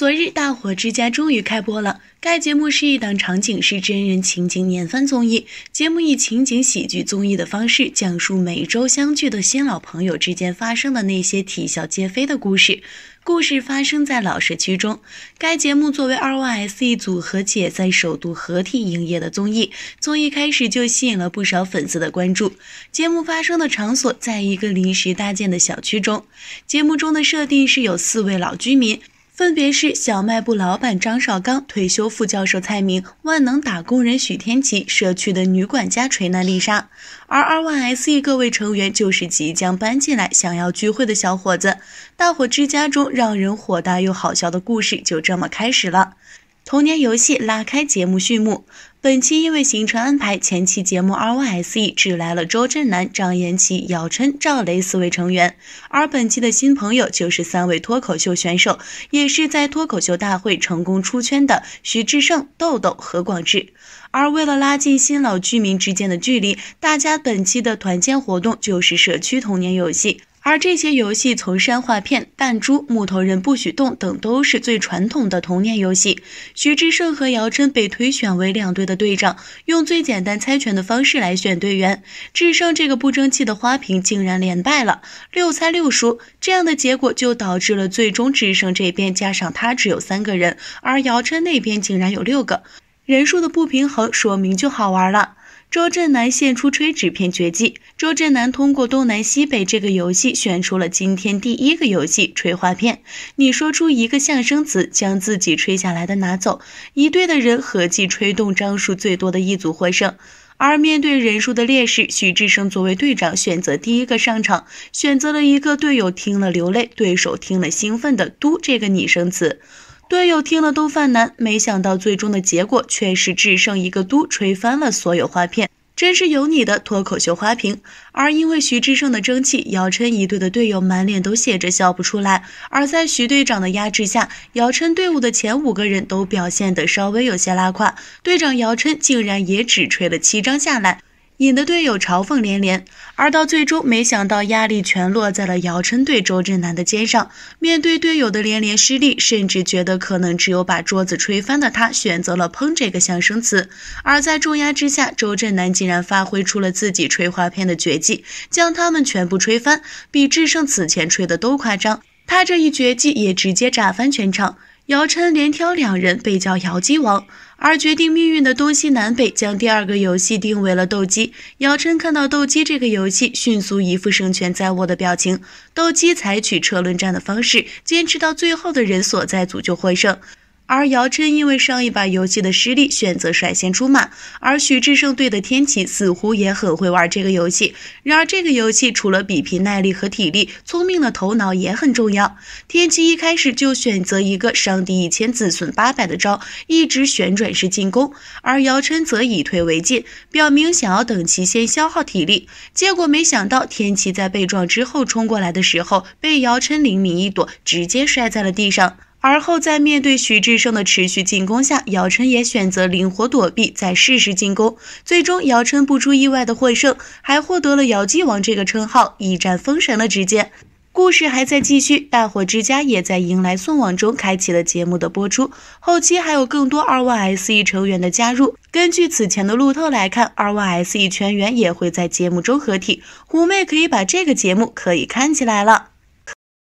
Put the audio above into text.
昨日，《大火之家》终于开播了。该节目是一档场景式真人情景年番综艺，节目以情景喜剧综艺的方式，讲述每周相聚的新老朋友之间发生的那些啼笑皆非的故事。故事发生在老社区中。该节目作为 r o SE 组合解在首度合体营业的综艺，从一开始就吸引了不少粉丝的关注。节目发生的场所在一个临时搭建的小区中。节目中的设定是有四位老居民。分别是小卖部老板张绍刚、退休副教授蔡明、万能打工人许天琪、社区的女管家锤男丽莎，而 r y SE 各位成员就是即将搬进来想要聚会的小伙子。大火之家中让人火大又好笑的故事就这么开始了。童年游戏拉开节目序幕。本期因为行程安排，前期节目 RYSE 只来了周震南、张颜齐、姚琛、赵雷四位成员，而本期的新朋友就是三位脱口秀选手，也是在脱口秀大会成功出圈的徐志胜、豆豆、何广智。而为了拉近新老居民之间的距离，大家本期的团建活动就是社区童年游戏。而这些游戏，从山画片、弹珠、木头人不许动等，都是最传统的童年游戏。徐志胜和姚琛被推选为两队的队长，用最简单猜拳的方式来选队员。志胜这个不争气的花瓶，竟然连败了六猜六输，这样的结果就导致了最终志胜这边加上他只有三个人，而姚琛那边竟然有六个，人数的不平衡，说明就好玩了。周震南献出吹纸片绝技。周震南通过东南西北这个游戏选出了今天第一个游戏吹花片。你说出一个象声词，将自己吹下来的拿走。一队的人合计吹动张数最多的一组获胜。而面对人数的劣势，徐志胜作为队长选择第一个上场，选择了一个队友听了流泪，对手听了兴奋的嘟这个拟声词。队友听了都犯难，没想到最终的结果却是只胜一个都吹翻了所有花片，真是有你的脱口秀花瓶。而因为徐志胜的争气，姚琛一队的队友满脸都写着笑不出来。而在徐队长的压制下，姚琛队伍的前五个人都表现的稍微有些拉胯，队长姚琛竟然也只吹了七张下来。引得队友嘲讽连连，而到最终，没想到压力全落在了姚琛对周震南的肩上。面对队友的连连失利，甚至觉得可能只有把桌子吹翻的他，选择了“砰”这个象声词。而在重压之下，周震南竟然发挥出了自己吹花片的绝技，将他们全部吹翻，比智胜此前吹的都夸张。他这一绝技也直接炸翻全场，姚琛连挑两人，被叫姚鸡王。而决定命运的东西南北将第二个游戏定为了斗鸡。姚琛看到斗鸡这个游戏，迅速一副胜券在握的表情。斗鸡采取车轮战的方式，坚持到最后的人所在组就获胜。而姚琛因为上一把游戏的失利，选择率先出马。而许志胜队的天启似乎也很会玩这个游戏。然而这个游戏除了比拼耐力和体力，聪明的头脑也很重要。天启一开始就选择一个伤敌一千自损八百的招，一直旋转式进攻。而姚琛则以退为进，表明想要等其先消耗体力。结果没想到，天启在被撞之后冲过来的时候，被姚琛灵敏一躲，直接摔在了地上。而后，在面对徐志胜的持续进攻下，姚晨也选择灵活躲避，再适时进攻。最终，姚晨不出意外的获胜，还获得了“姚记王”这个称号，一战封神了。直接故事还在继续，大火之家也在迎来送往中开启了节目的播出。后期还有更多二 y SE 成员的加入。根据此前的路透来看，二 y SE 全员也会在节目中合体，狐妹可以把这个节目可以看起来了。